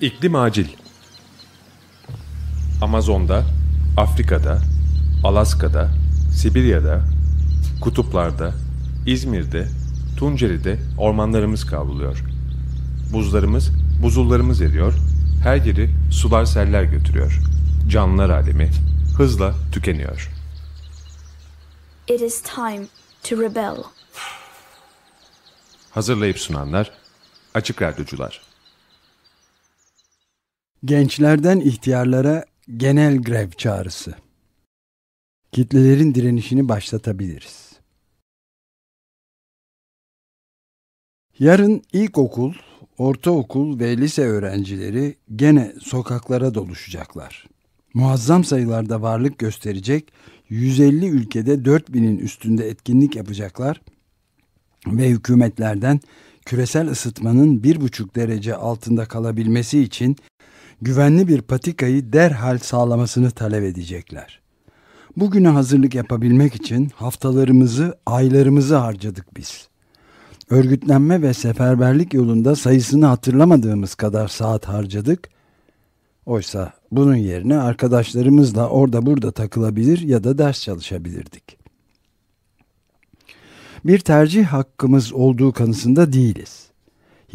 İklim acil. Amazon'da, Afrika'da, Alaska'da, Sibirya'da, kutuplarda, İzmir'de, Tunceli'de ormanlarımız kavruluyor. Buzlarımız, buzullarımız eriyor, her yeri sular seller götürüyor. Canlılar alemi hızla tükeniyor. It is time to rebel. Hazırlayıp sunanlar Açık Radyocular. Gençlerden ihtiyarlara genel grev çağrısı. Kitlelerin direnişini başlatabiliriz. Yarın ilkokul, ortaokul ve lise öğrencileri gene sokaklara doluşacaklar. Muazzam sayılarda varlık gösterecek, 150 ülkede 4000'in üstünde etkinlik yapacaklar ve hükümetlerden küresel ısıtmanın 1,5 derece altında kalabilmesi için güvenli bir patikayı derhal sağlamasını talep edecekler. Bugüne hazırlık yapabilmek için haftalarımızı, aylarımızı harcadık biz.'' Örgütlenme ve seferberlik yolunda sayısını hatırlamadığımız kadar saat harcadık. Oysa bunun yerine arkadaşlarımızla orada burada takılabilir ya da ders çalışabilirdik. Bir tercih hakkımız olduğu kanısında değiliz.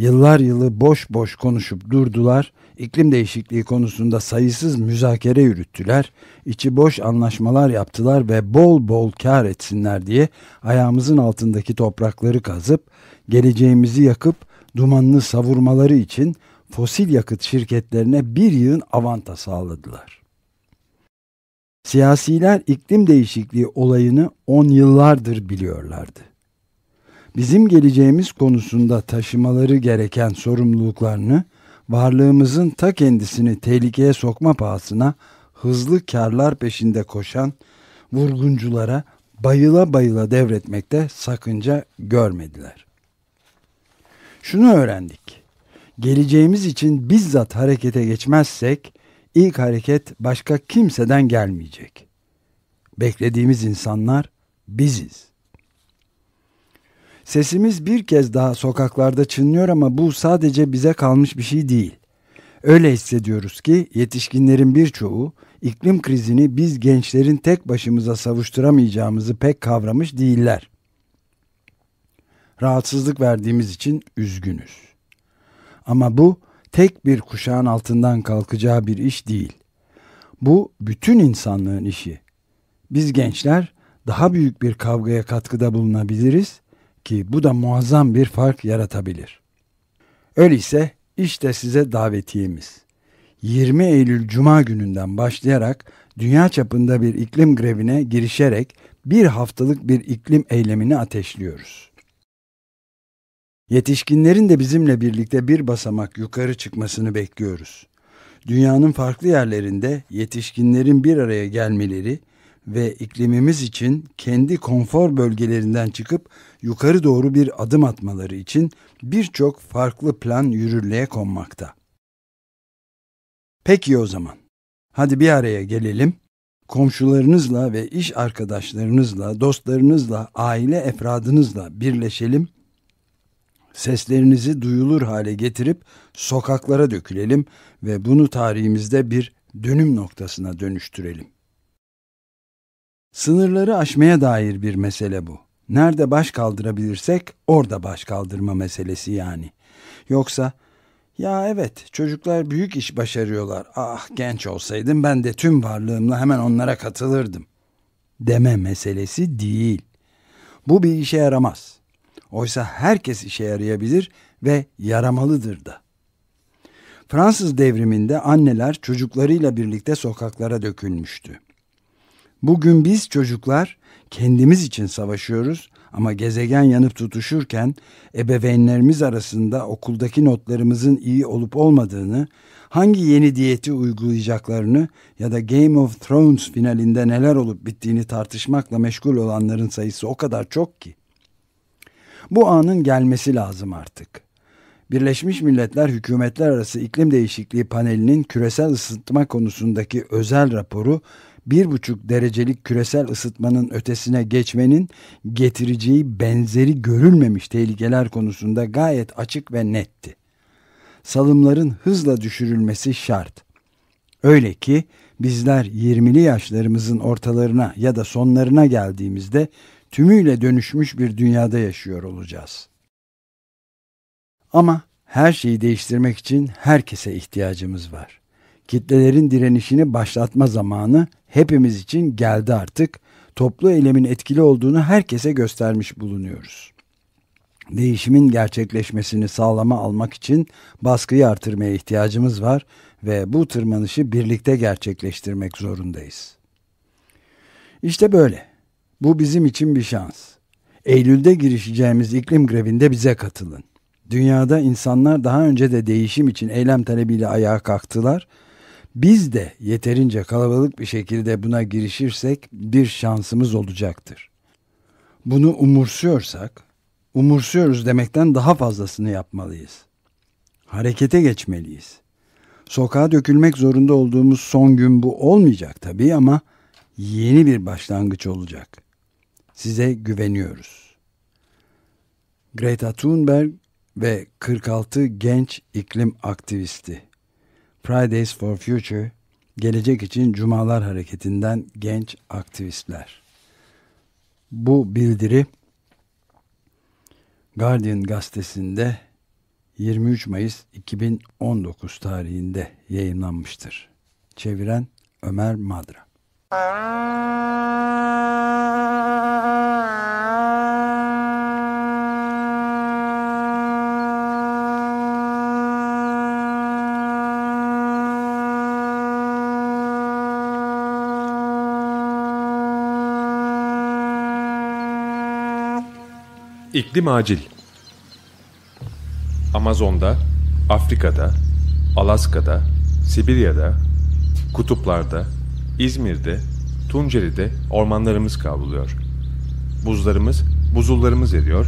Yıllar yılı boş boş konuşup durdular, iklim değişikliği konusunda sayısız müzakere yürüttüler, içi boş anlaşmalar yaptılar ve bol bol kar etsinler diye ayağımızın altındaki toprakları kazıp, geleceğimizi yakıp dumanını savurmaları için fosil yakıt şirketlerine bir yığın avanta sağladılar. Siyasiler iklim değişikliği olayını on yıllardır biliyorlardı bizim geleceğimiz konusunda taşımaları gereken sorumluluklarını varlığımızın ta kendisini tehlikeye sokma pahasına hızlı karlar peşinde koşan vurgunculara bayıla bayıla devretmekte sakınca görmediler. Şunu öğrendik. Geleceğimiz için bizzat harekete geçmezsek ilk hareket başka kimseden gelmeyecek. Beklediğimiz insanlar biziz. Sesimiz bir kez daha sokaklarda çınlıyor ama bu sadece bize kalmış bir şey değil. Öyle hissediyoruz ki yetişkinlerin birçoğu iklim krizini biz gençlerin tek başımıza savuşturamayacağımızı pek kavramış değiller. Rahatsızlık verdiğimiz için üzgünüz. Ama bu tek bir kuşağın altından kalkacağı bir iş değil. Bu bütün insanlığın işi. Biz gençler daha büyük bir kavgaya katkıda bulunabiliriz ki bu da muazzam bir fark yaratabilir. Öyleyse işte size davetiyemiz. 20 Eylül Cuma gününden başlayarak dünya çapında bir iklim grevine girişerek bir haftalık bir iklim eylemini ateşliyoruz. Yetişkinlerin de bizimle birlikte bir basamak yukarı çıkmasını bekliyoruz. Dünyanın farklı yerlerinde yetişkinlerin bir araya gelmeleri, ve iklimimiz için kendi konfor bölgelerinden çıkıp yukarı doğru bir adım atmaları için birçok farklı plan yürürlüğe konmakta. Peki o zaman. Hadi bir araya gelelim. Komşularınızla ve iş arkadaşlarınızla, dostlarınızla, aile efradınızla birleşelim. Seslerinizi duyulur hale getirip sokaklara dökülelim ve bunu tarihimizde bir dönüm noktasına dönüştürelim. Sınırları aşmaya dair bir mesele bu. Nerede baş kaldırabilirsek orada baş kaldırma meselesi yani. Yoksa ya evet çocuklar büyük iş başarıyorlar. Ah genç olsaydım ben de tüm varlığımla hemen onlara katılırdım. Deme meselesi değil. Bu bir işe yaramaz. Oysa herkes işe yarayabilir ve yaramalıdır da. Fransız devriminde anneler çocuklarıyla birlikte sokaklara dökülmüştü. Bugün biz çocuklar kendimiz için savaşıyoruz ama gezegen yanıp tutuşurken ebeveynlerimiz arasında okuldaki notlarımızın iyi olup olmadığını, hangi yeni diyeti uygulayacaklarını ya da Game of Thrones finalinde neler olup bittiğini tartışmakla meşgul olanların sayısı o kadar çok ki. Bu anın gelmesi lazım artık. Birleşmiş Milletler Hükümetler Arası İklim Değişikliği Paneli'nin küresel ısıtma konusundaki özel raporu 1,5 derecelik küresel ısıtmanın ötesine geçmenin getireceği benzeri görülmemiş tehlikeler konusunda gayet açık ve netti. Salımların hızla düşürülmesi şart. Öyle ki bizler 20'li yaşlarımızın ortalarına ya da sonlarına geldiğimizde tümüyle dönüşmüş bir dünyada yaşıyor olacağız. Ama her şeyi değiştirmek için herkese ihtiyacımız var kitlelerin direnişini başlatma zamanı hepimiz için geldi artık. Toplu eylemin etkili olduğunu herkese göstermiş bulunuyoruz. Değişimin gerçekleşmesini sağlama almak için baskıyı artırmaya ihtiyacımız var ve bu tırmanışı birlikte gerçekleştirmek zorundayız. İşte böyle. Bu bizim için bir şans. Eylül'de girişeceğimiz iklim grevinde bize katılın. Dünyada insanlar daha önce de değişim için eylem talebiyle ayağa kalktılar biz de yeterince kalabalık bir şekilde buna girişirsek bir şansımız olacaktır. Bunu umursuyorsak, umursuyoruz demekten daha fazlasını yapmalıyız. Harekete geçmeliyiz. Sokağa dökülmek zorunda olduğumuz son gün bu olmayacak tabii ama yeni bir başlangıç olacak. Size güveniyoruz. Greta Thunberg ve 46 genç iklim aktivisti Fridays for Future, Gelecek için Cumalar Hareketi'nden genç aktivistler. Bu bildiri Guardian gazetesinde 23 Mayıs 2019 tarihinde yayınlanmıştır. Çeviren Ömer Madra. İklim acil. Amazon'da, Afrika'da, Alaska'da, Sibirya'da, kutuplarda, İzmir'de, Tunceli'de ormanlarımız kavruluyor. Buzlarımız, buzullarımız eriyor,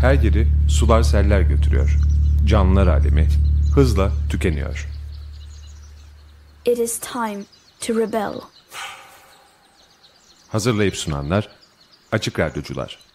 her yeri sular seller götürüyor. Canlılar alemi hızla tükeniyor. It is time to rebel. Hazırlayıp sunanlar Açık Radyocular